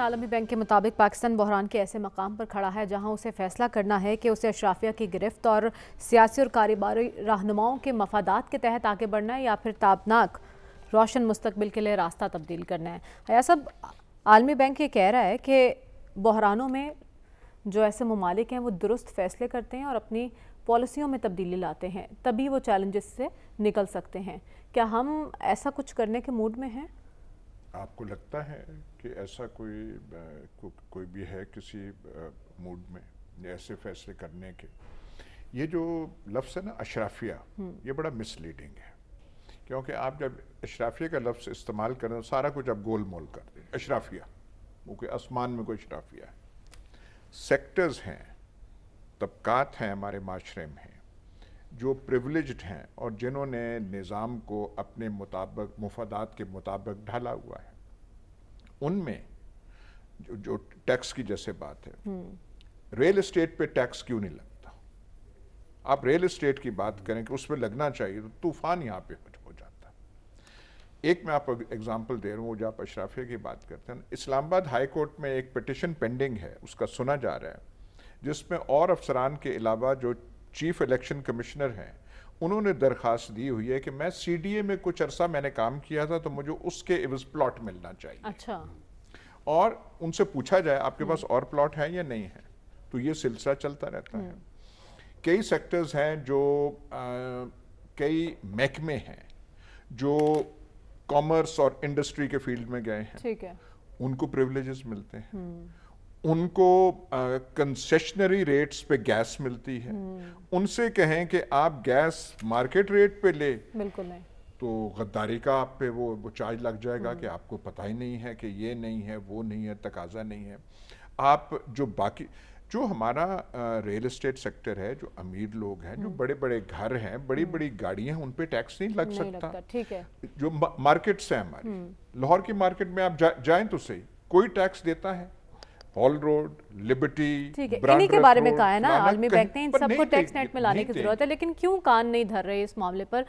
आलमी बैंक के मुताबिक पाकिस्तान बहरान के ऐसे मकाम पर खड़ा है जहां उसे फैसला करना है कि उसे अशराफिया की गिरफ्त और सियासी और कारोबारी रहनुमाओं के मफादात के तहत आगे बढ़ना है या फिर ताबनाक रोशन मुस्तबिल के लिए रास्ता तब्दील करना है या सब आलमी बैंक ये कह रहा है कि बहरानों में जो ऐसे ममालिक हैं वो दुरुस्त फैसले करते हैं और अपनी पॉलिसियों में तब्दीली लाते हैं तभी वो चैलेंजेस से निकल सकते हैं क्या हम ऐसा कुछ करने के मूड में हैं आपको लगता है कि ऐसा कोई को, कोई भी है किसी मूड में ऐसे फैसले करने के ये जो लफ्ज़ है ना अशराफिया हम्म। ये बड़ा मिसलीडिंग है क्योंकि आप जब अशराफिया का लफ्ज़ इस्तेमाल करें तो सारा कुछ आप गोल मोल कर दें अशराफिया वो कोई आसमान में कोई अशराफिया है सेक्टर्स हैं तबकात हैं हमारे माशरे में जो प्रिवलिज्ड हैं और जिन्होंने निज़ाम को अपने मुताबिक मुफादात के मुताबिक ढाला हुआ है उनमें जो जो टैक्स की जैसे बात है रियल हम्म। इस्टेट पे टैक्स क्यों नहीं लगता आप रियल इस्टेट की बात करें कि उस पर लगना चाहिए तो तूफान यहाँ पे हो जाता है एक मैं आपको एग्जांपल दे रहा हूँ वो जो आप अशराफिया की बात करते हैं इस्लामाबाद हाई कोर्ट में एक पटिशन पेंडिंग है उसका सुना जा रहा है जिसमें और अफसरान के अलावा जो चीफ इलेक्शन कमिश्नर हैं उन्होंने दरखास्त दी हुई है कि मैं सीडीए में कुछ अरसा मैंने काम किया था तो मुझे उसके इवज प्लॉट मिलना चाहिए अच्छा और उनसे पूछा जाए आपके हम्म। पास और प्लॉट है या नहीं है तो ये सिलसिला चलता रहता है हम्म। कई सेक्टर्स हैं जो कई महकमे हैं जो कॉमर्स और इंडस्ट्री के फील्ड में गए हैं ठीक है उनको प्रिविलेजेस मिलते हैं हम्म। उनको कंसेशनरी रेट्स पे गैस मिलती है हम्म। उनसे कहें कि आप गैस मार्केट रेट पे ले बिल्कुल नहीं तो गद्दारी का आप पे वो, वो चार्ज लग जाएगा हम्म। कि आपको पता ही नहीं है कि ये नहीं है वो नहीं है तकाजा नहीं है आप जो बाकी जो हमारा रियल इस्टेट सेक्टर है जो अमीर लोग हैं जो हम्म। बड़े बड़े घर हैं बड़ी बड़ी गाड़ियां हैं उन पे टैक्स नहीं लग नहीं सकता ठीक है जो मार्केट्स हैं हमारी लाहौर की मार्केट में आप जा, जाएं तो सही कोई टैक्स देता है हॉल रोड लिबर्टी ठीक है इन्हीं के बारे में कहा है ना आलमी बैंक ने इन सबको टैक्स नेट में लाने की जरूरत है लेकिन क्यों कान नहीं धर रहे इस मामले पर